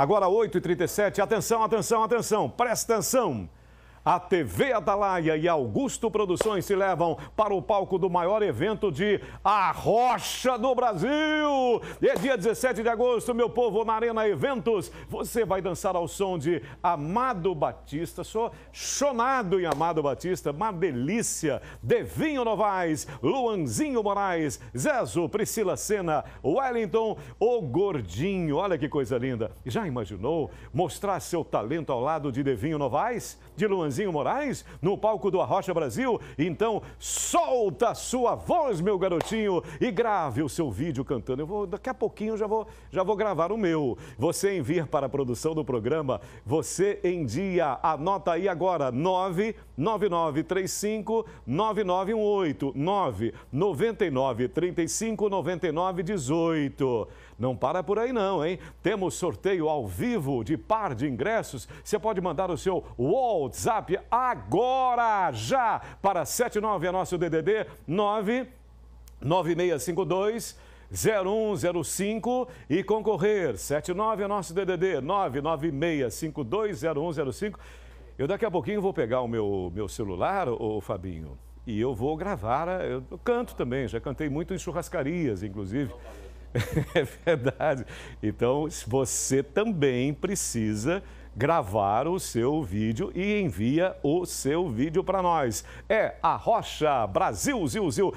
Agora 8h37, atenção, atenção, atenção, presta atenção. A TV Atalaia e Augusto Produções se levam para o palco do maior evento de A Rocha do Brasil. é dia 17 de agosto, meu povo, na Arena Eventos. Você vai dançar ao som de Amado Batista. Sou chonado em Amado Batista, uma delícia. Devinho Novaes, Luanzinho Moraes, Zezo, Priscila Sena, Wellington, o Gordinho. Olha que coisa linda. Já imaginou mostrar seu talento ao lado de Devinho Novaes, de Luanzinho? Nandinho Moraes no palco do Arrocha Brasil. Então, solta a sua voz, meu garotinho, e grave o seu vídeo cantando. Eu vou, daqui a pouquinho eu já vou, já vou gravar o meu. Você envia para a produção do programa, você em dia. Anota aí agora, 99935 9918 999 35 Não para por aí não, hein? Temos sorteio ao vivo de par de ingressos. Você pode mandar o seu WhatsApp WhatsApp agora, já, para 79 é nosso DDD 99652 0105 e concorrer. 79 é nosso DDD 996520105. Eu daqui a pouquinho vou pegar o meu, meu celular, o Fabinho, e eu vou gravar. Eu canto também, já cantei muito em churrascarias, inclusive. É verdade. Então, você também precisa gravar o seu vídeo e envia o seu vídeo para nós. É a Rocha Brasil Zil Zil.